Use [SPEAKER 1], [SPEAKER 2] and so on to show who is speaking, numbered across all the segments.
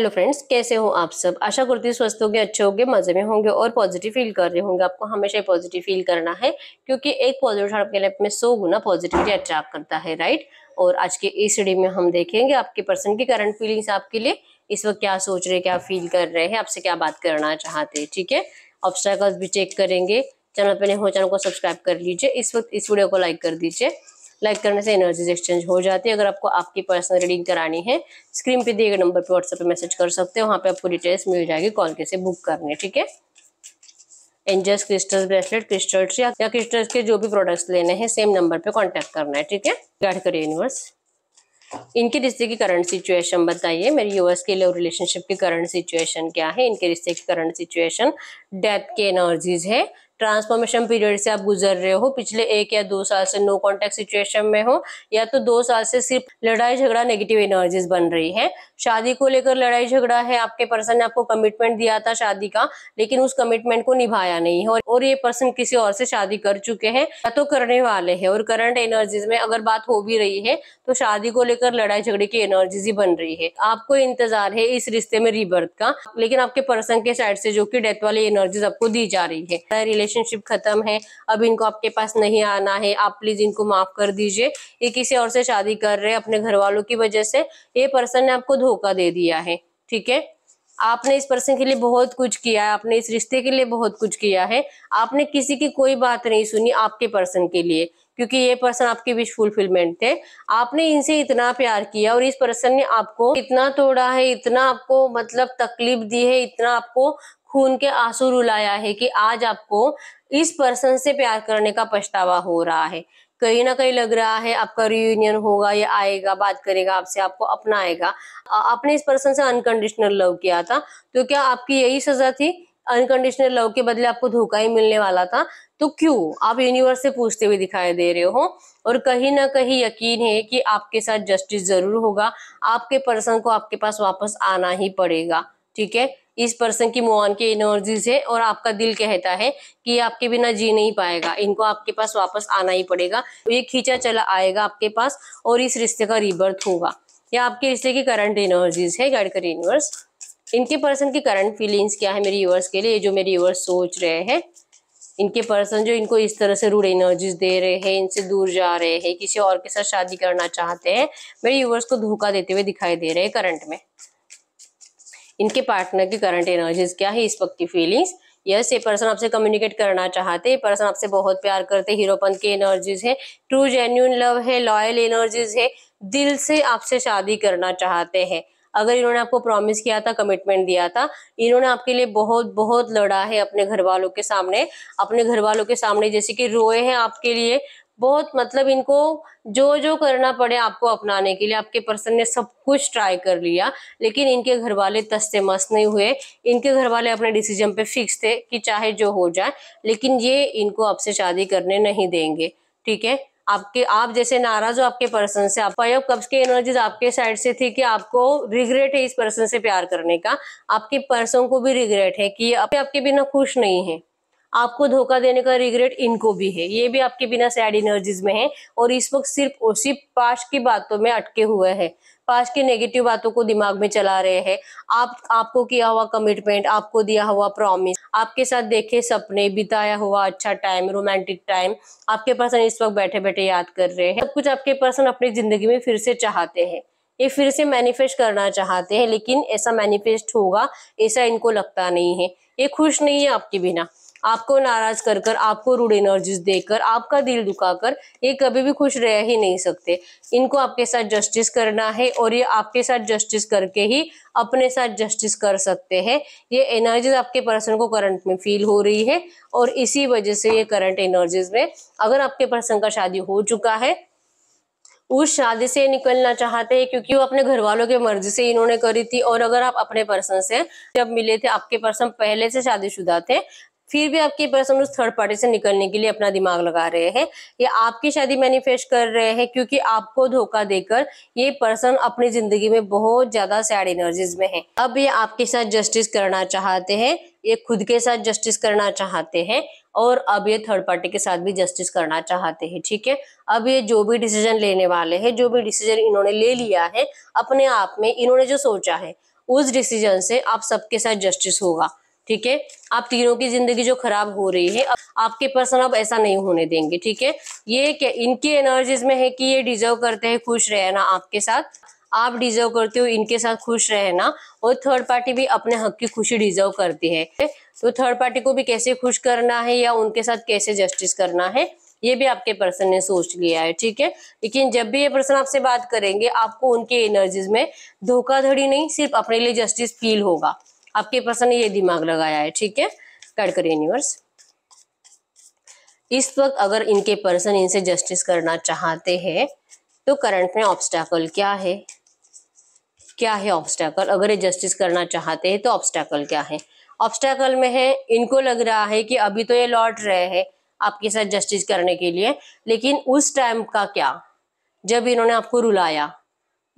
[SPEAKER 1] hello friends कैसे हो आप सब आशा करती हूँ स्वस्थ होंगे अच्छे होंगे मजे में होंगे और पॉजिटिव फील कर रहे होंगे आपको हमेशा पॉजिटिव फील करना है क्योंकि एक पॉजिटिव आपके लाइफ में सौ गुना पॉजिटिविटी अट्रैक्ट करता है राइट और आज के इस रीडिंग में हम देखेंगे आपके पर्सन की करंट फीलिंग्स आपके लिए इस वक्त क्या सोच रहे क्या फील कर रहे हैं आपसे क्या बात करना चाहते हैं ठीक है ऑब्स्टाकल्स भी चेक करेंगे चैनल पर नहीं हो चैनल को सब्सक्राइब कर लीजिए इस वक्त इस वीडियो को लाइक कर दीजिए लाइक करने से एनर्जीज एक्सचेंज हो जाती है अगर आपको आपकी पर्सनल रीडिंग करानी है स्क्रीन पे दिए गए नंबर पे व्हाट्सएप पे मैसेज कर सकते हो वहाँ पे आपको डिटेल्स मिल जाएगी कॉल कैसे बुक करने ठीक है एंजस क्रिस्टल ब्रेसलेट क्रिस्टल्स या क्रिस्टल्स के जो भी प्रोडक्ट्स लेने हैं सेम नंबर पर कॉन्टैक्ट करना है ठीक है गाइड करिए यूनिवर्स इनके रिश्ते की करंट सिचुएशन बताइए मेरी यूएस के लिए रिलेशनशिप की करंट सिचुएशन क्या है इनके रिश्ते की करंट सिचुएशन डेथ के एनर्जीज है ट्रांसफॉर्मेशन पीरियड से आप गुजर रहे हो पिछले एक या दो साल से नो कॉन्टेक्ट सिचुएशन में हो या तो दो साल से सिर्फ लड़ाई झगड़ा नेगेटिव एनर्जीज बन रही है शादी को लेकर लड़ाई झगड़ा है आपके पर्सन ने आपको कमिटमेंट दिया था शादी का लेकिन उस कमिटमेंट को निभाया नहीं है और ये पर्सन किसी और से शादी कर चुके हैं या तो करने वाले है और करंट एनर्जीज में अगर बात हो भी रही है तो शादी को लेकर लड़ाई झगड़े की एनर्जीज ही बन रही है आपको इंतजार है इस रिश्ते में रिबर्थ का लेकिन आपके पर्सन के साइड से जो की डेथ वाली एनर्जीज आपको दी जा रही है रिलेशन रिलेशनशिप खत्म है अब इनको आपके पास नहीं आना है आप प्लीज इनको माफ कर दीजिए ये किसी और से शादी कर रहे हैं अपने घर वालों की वजह से ये पर्सन ने आपको धोखा दे दिया है ठीक है आपने इस पर्सन के लिए बहुत कुछ किया है आपने इस रिश्ते के लिए बहुत कुछ किया है आपने किसी की कोई बात नहीं सुनी आपके पर्सन के लिए क्योंकि ये पर्सन आपके बीच फुलफिलमेंट थे आपने इनसे इतना प्यार किया और इस पर्सन ने आपको इतना तोड़ा है इतना आपको मतलब तकलीफ दी है इतना आपको खून के आंसू रुलाया है कि आज आपको इस पर्सन से प्यार करने का पछतावा हो रहा है कहीं ना कहीं लग रहा है आपका रियूनियन होगा या आएगा बात करेगा आपसे आपको अपनाएगा आपने इस पर्सन से अनकंडीशनल लव किया था तो क्या आपकी यही सजा थी अनकंडीशनल लव के बदले आपको धोखा ही मिलने वाला था तो क्यों आप यूनिवर्स से पूछते हुए दिखाई दे रहे हो और कहीं ना कहीं यकीन है कि आपके साथ जस्टिस जरूर होगा आपके पर्सन को आपके पास वापस आना ही पड़ेगा ठीक है इस पर्सन की मोहन की एनर्जी से और आपका दिल कहता है कि आपके बिना जी नहीं पाएगा इनको आपके पास वापस आना ही पड़ेगा तो ये खींचा चला आएगा आपके पास और इस रिश्ते का रिबर्थ होगा या आपके रिश्ते की करंट एनर्जीज है गाइड यूनिवर्स इनके पर्सन की करंट फीलिंग्स क्या है मेरे यूवर्स के लिए जो मेरे यूवर्स सोच रहे हैं इनके पर्सन जो इनको इस तरह से रूड एनर्जीज दे रहे हैं इनसे दूर जा रहे हैं किसी और के साथ शादी करना चाहते हैं मेरे यूवर्स को धोखा देते हुए दिखाई दे रहे हैं करंट में इनके पार्टनर की करंट एनर्जीज क्या है इस वक्त की फीलिंग्स यस ये पर्सन आपसे कम्युनिकेट करना चाहते हैं पर्सन आपसे बहुत प्यार करते हीरोपन की एनर्जीज है ट्रू जेन्यून लव है लॉयल एनर्जीज है दिल से आपसे शादी करना चाहते हैं अगर इन्होंने आपको प्रॉमिस किया था कमिटमेंट दिया था इन्होंने आपके लिए बहुत बहुत लड़ा है अपने घर वालों के सामने अपने घर वालों के सामने जैसे कि रोए हैं आपके लिए बहुत मतलब इनको जो जो करना पड़े आपको अपनाने के लिए आपके पर्सन ने सब कुछ ट्राई कर लिया लेकिन इनके घर वाले तस्ते मस्त नहीं हुए इनके घर वाले अपने डिसीजन पे फिक्स थे कि चाहे जो हो जाए लेकिन ये इनको आपसे शादी करने नहीं देंगे ठीक है आपके आप जैसे नाराज हो आपके पर्सन से आप फाइव कब्स की एनर्जीज आपके साइड से थी कि आपको रिग्रेट है इस पर्सन से प्यार करने का आपके पर्सन को भी रिग्रेट है कि आपके बिना खुश नहीं है आपको धोखा देने का रिग्रेट इनको भी है ये भी आपके बिना सैड एनर्जीज में है और इस वक्त सिर्फ और सिर्फ पास की बातों में अटके हुए हैं पास की नेगेटिव बातों को दिमाग में चला रहे हैं आप आपको किया हुआ कमिटमेंट आपको दिया हुआ प्रॉमिस आपके साथ देखे सपने बिताया हुआ अच्छा टाइम रोमांटिक टाइम आपके पर्सन इस वक्त बैठे बैठे याद कर रहे हैं सब कुछ आपके पर्सन अपनी जिंदगी में फिर से चाहते हैं ये फिर से मैनिफेस्ट करना चाहते हैं लेकिन ऐसा मैनिफेस्ट होगा ऐसा इनको लगता नहीं है ये खुश नहीं है आपके बिना आपको नाराज कर कर आपको रूड एनर्जीज देकर आपका दिल दुखाकर ये कभी भी खुश रह ही नहीं सकते इनको आपके साथ जस्टिस करना है और ये आपके साथ जस्टिस करके ही अपने साथ जस्टिस कर सकते हैं ये एनर्जीज आपके पर्सन को करंट में फील हो रही है और इसी वजह से ये करंट एनर्जीज में अगर आपके पर्सन का शादी हो चुका है उस शादी से निकलना चाहते हैं क्योंकि वो अपने घर वालों के मर्जी से इन्होंने करी थी और अगर आप अपने पर्सन से जब मिले थे आपके पर्सन पहले से शादीशुदा थे फिर भी आपके पर्सन उस थर्ड पार्टी से निकलने के लिए अपना दिमाग लगा रहे हैं ये आपकी शादी मैनिफेस्ट कर रहे हैं क्योंकि आपको धोखा देकर ये पर्सन अपनी जिंदगी में बहुत ज्यादा सैड एनर्जीज में है अब ये आपके साथ जस्टिस करना चाहते हैं ये खुद के साथ जस्टिस करना चाहते हैं और अब ये थर्ड पार्टी के साथ भी जस्टिस करना चाहते हैं ठीक है अब ये जो भी डिसीजन लेने वाले हैं जो भी डिसीजन इन्होंने ले लिया है अपने आप में इन्होंने जो सोचा है उस डिसीजन से आप सबके साथ जस्टिस होगा ठीक है आप तीनों की जिंदगी जो खराब हो रही है आपके पर्सन अब ऐसा नहीं होने देंगे ठीक है ये क्या इनकी एनर्जीज में है कि ये डिजर्व करते हैं खुश रहना आपके साथ आप डिजर्व करते हो इनके साथ खुश रहना और थर्ड पार्टी भी अपने हक की खुशी डिजर्व करती है तो थर्ड पार्टी को भी कैसे खुश करना है या उनके साथ कैसे जस्टिस करना है ये भी आपके पर्सन ने सोच लिया है ठीक है लेकिन जब भी ये पर्सन आपसे बात करेंगे आपको उनके एनर्जीज में धोखाधड़ी नहीं सिर्फ अपने लिए जस्टिस फील होगा आपके पर्सन ने ये दिमाग लगाया है ठीक है कैड कर यूनिवर्स इस वक्त अगर इनके पर्सन इनसे जस्टिस करना चाहते हैं तो करंट में ऑब्स्टैकल क्या है क्या है ऑब्स्टैकल अगर ये जस्टिस करना चाहते हैं तो ऑब्स्टैकल क्या है ऑब्स्टैकल में है इनको लग रहा है कि अभी तो ये लौट रहे हैं आपके साथ जस्टिस करने के लिए लेकिन उस टाइम का क्या जब इन्होंने आपको रुलाया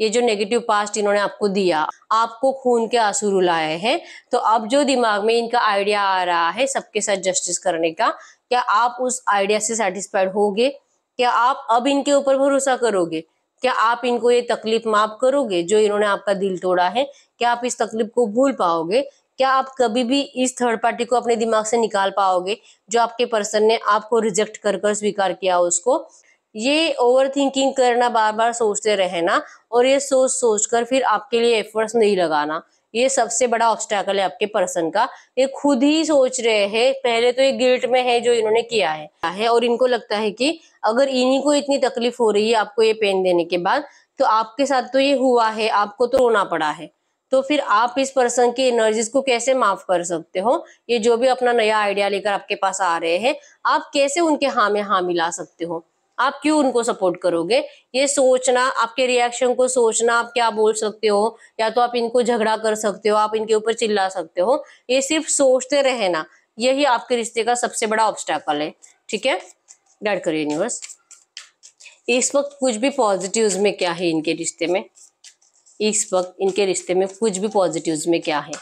[SPEAKER 1] ये जो नेगेटिव पास्ट इन्होंने आपको दिया आपको खून के आंसू रुलाए हैं तो अब जो दिमाग में इनका आइडिया आ रहा है सबके साथ जस्टिस करने का क्या आप उस आइडिया से सेटिस्फाइड होगे क्या आप अब इनके ऊपर भरोसा करोगे क्या आप इनको ये तकलीफ माफ करोगे जो इन्होंने आपका दिल तोड़ा है क्या आप इस तकलीफ को भूल पाओगे क्या आप कभी भी इस थर्ड पार्टी को अपने दिमाग से निकाल पाओगे जो आपके पर्सन ने आपको रिजेक्ट कर कर स्वीकार किया उसको ये ओवर थिंकिंग करना बार बार सोचते रहना और ये सोच सोच कर फिर आपके लिए एफर्ट्स नहीं लगाना ये सबसे बड़ा ऑब्स्टैकल है आपके पर्सन का ये खुद ही सोच रहे हैं पहले तो ये गिल्ट में है जो इन्होंने किया है और इनको लगता है कि अगर इन्हीं को इतनी तकलीफ हो रही है आपको ये पेन देने के बाद तो आपके साथ तो ये हुआ है आपको तो रोना पड़ा है तो फिर आप इस पर्सन की एनर्जीज को कैसे माफ कर सकते हो ये जो भी अपना नया आइडिया लेकर आपके पास आ रहे हैं आप कैसे उनके हाँ में हाँ मिला सकते हो आप क्यों उनको सपोर्ट करोगे ये सोचना आपके रिएक्शन को सोचना आप क्या बोल सकते हो या तो आप इनको झगड़ा कर सकते हो आप इनके ऊपर चिल्ला सकते हो ये सिर्फ सोचते रहना यही आपके रिश्ते का सबसे बड़ा ऑब्स्टेकल है ठीक है डैड करो यूनिवर्स इस वक्त कुछ भी पॉजिटिव्स में क्या है इनके रिश्ते में इस वक्त इनके रिश्ते में कुछ भी पॉजिटिव्स में क्या है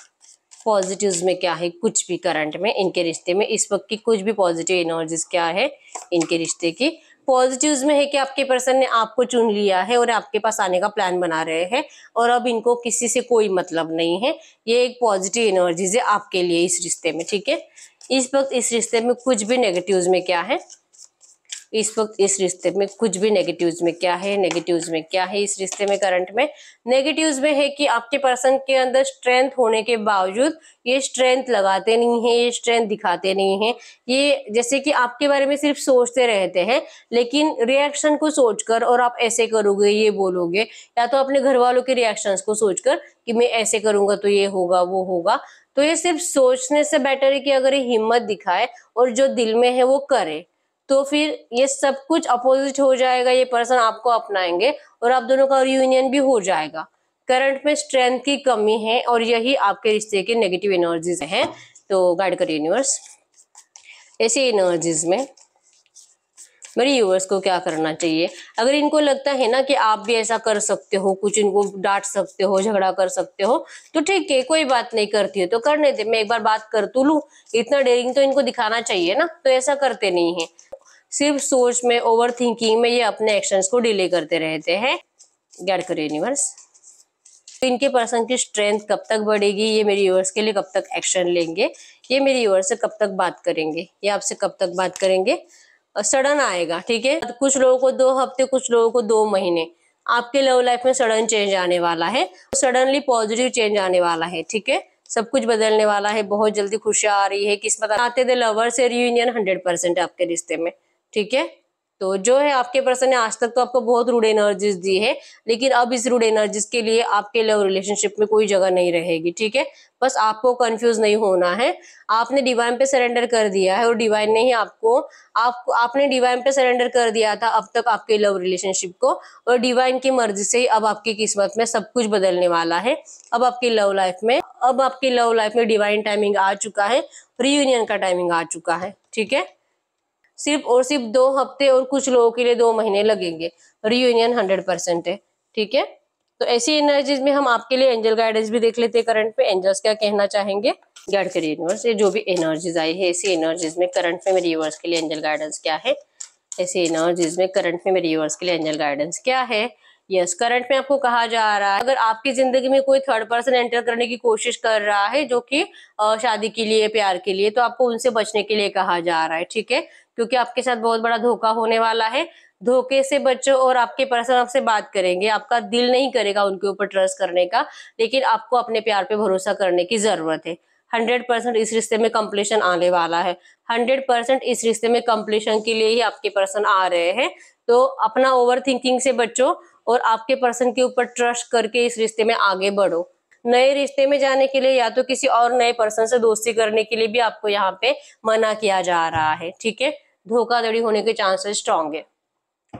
[SPEAKER 1] पॉजिटिव्स में क्या है कुछ भी करंट में इनके रिश्ते में इस वक्त की कुछ भी पॉजिटिव एनर्जीज क्या है इनके रिश्ते की पॉजिटिव्स में है कि आपके पर्सन ने आपको चुन लिया है और आपके पास आने का प्लान बना रहे हैं और अब इनको किसी से कोई मतलब नहीं है ये एक पॉजिटिव एनर्जीज है आपके लिए इस रिश्ते में ठीक है इस वक्त इस रिश्ते में कुछ भी नेगेटिव्स में क्या है इस वक्त इस रिश्ते में कुछ भी नेगेटिव्स में क्या है नेगेटिव्स में क्या है इस रिश्ते में करंट में नेगेटिव्स में है कि आपके पर्सन के अंदर स्ट्रेंथ होने के बावजूद ये स्ट्रेंथ लगाते नहीं है ये स्ट्रेंथ दिखाते नहीं है ये जैसे कि आपके बारे में सिर्फ सोचते रहते हैं लेकिन रिएक्शन को सोचकर और आप ऐसे करोगे ये बोलोगे या तो अपने घर वालों के रिएक्शन को सोचकर कि मैं ऐसे करूंगा तो ये होगा वो होगा तो ये सिर्फ सोचने से बेटर है कि अगर ये हिम्मत दिखाए और जो दिल में है वो करे तो फिर ये सब कुछ अपोजिट हो जाएगा ये पर्सन आपको अपनाएंगे और आप दोनों का रियूनियन भी हो जाएगा करंट में स्ट्रेंथ की कमी है और यही आपके रिश्ते के नेगेटिव एनर्जीज हैं तो गाइड कर यूनिवर्स ऐसी एनर्जीज में मेरे यूवर्स को क्या करना चाहिए अगर इनको लगता है ना कि आप भी ऐसा कर सकते हो कुछ इनको डांट सकते हो झगड़ा कर सकते हो तो ठीक है कोई बात नहीं करती है तो करने दे मैं एक बार बात कर तो लू इतना डेरिंग तो इनको दिखाना चाहिए ना तो ऐसा करते नहीं है सिर्फ सोच में ओवर थिंकिंग में ये अपने एक्शंस को डिले करते रहते हैं गैड करो यूनिवर्स तो इनके पर्सन की स्ट्रेंथ कब तक बढ़ेगी ये मेरे यूवर्स के लिए कब तक एक्शन लेंगे ये मेरे यूवर्स से कब तक बात करेंगे ये आपसे कब तक बात करेंगे सडन आएगा ठीक है कुछ लोगों को दो हफ्ते कुछ लोगों को दो महीने आपके लव लाइफ में सडन चेंज आने वाला है सडनली पॉजिटिव चेंज आने वाला है ठीक है सब कुछ बदलने वाला है बहुत जल्दी खुशियाँ आ रही है किस्मत आते थे लवर से रियूनियन हंड्रेड परसेंट आपके रिश्ते में ठीक है तो जो है आपके पर्सन ने आज तक तो आपको बहुत रूड एनर्जीज दी है लेकिन अब इस रूड एनर्जीज के लिए आपके लव रिलेशनशिप में कोई जगह नहीं रहेगी ठीक है बस आपको कंफ्यूज नहीं होना है आपने डिवाइन पे सरेंडर कर दिया है और डिवाइन ने ही आपको आप आपने डिवाइन पे सरेंडर कर दिया था अब तक आपके लव रिलेशनशिप को और डिवाइन की मर्जी से ही अब आपकी किस्मत में सब कुछ बदलने वाला है अब आपकी लव लाइफ में अब आपकी लव लाइफ में डिवाइन टाइमिंग आ चुका है रीयूनियन का टाइमिंग आ चुका है ठीक है सिर्फ और सिर्फ दो हफ्ते और कुछ लोगों के लिए दो महीने लगेंगे रियूनियन हंड्रेड परसेंट है ठीक है तो ऐसी एनर्जीज में हम आपके लिए एंजल गाइडेंस भी देख लेते हैं करंट पे एंजल्स क्या कहना चाहेंगे गाइड करिए यूनिवर्स ये जो भी एनर्जीज आई है ऐसी एनर्जीज में करंट में मेरे यूनिवर्स के लिए एंजल गाइडेंस क्या है ऐसी एनर्जीज में करंट में मेरे यूनिवर्स के लिए एंजल गाइडेंस क्या है यस yes, करंट में आपको कहा जा रहा है अगर आपकी जिंदगी में कोई थर्ड पर्सन एंटर करने की कोशिश कर रहा है जो कि शादी के लिए प्यार के लिए तो आपको उनसे बचने के लिए कहा जा रहा है ठीक है क्योंकि आपके साथ बहुत बड़ा धोखा होने वाला है धोखे से बचो और आपके पर्सन आपसे बात करेंगे आपका दिल नहीं करेगा उनके ऊपर ट्रस्ट करने का लेकिन आपको अपने प्यार पे भरोसा करने की जरूरत है हंड्रेड परसेंट इस रिश्ते में कंप्लीशन आने वाला है हंड्रेड परसेंट इस रिश्ते में कंप्लीशन के लिए ही आपके पर्सन आ रहे हैं तो अपना ओवर थिंकिंग से बचो और आपके पर्सन के ऊपर ट्रस्ट करके इस रिश्ते में आगे बढ़ो नए रिश्ते में जाने के लिए या तो किसी और नए पर्सन से दोस्ती करने के लिए भी आपको यहाँ पे मना किया जा रहा है ठीक है धोखाधड़ी होने के चांसेस स्ट्रांग तो है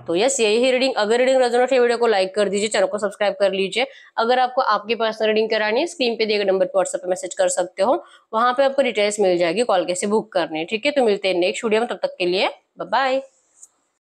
[SPEAKER 1] तो यस यही है रीडिंग अगर रीडिंग रेजोनेट है वीडियो को लाइक कर दीजिए चैनल को सब्सक्राइब कर लीजिए अगर आपको आपकी पर्सनल रीडिंग करानी है स्क्रीन पे दिए गए नंबर पर व्हाट्सएप पे मैसेज कर सकते हो वहां पे आपको डिटेल्स मिल जाएगी कॉल कैसे बुक करने ठीक है तो मिलते हैं नेक्स्ट वीडियो में तब तक के लिए बाय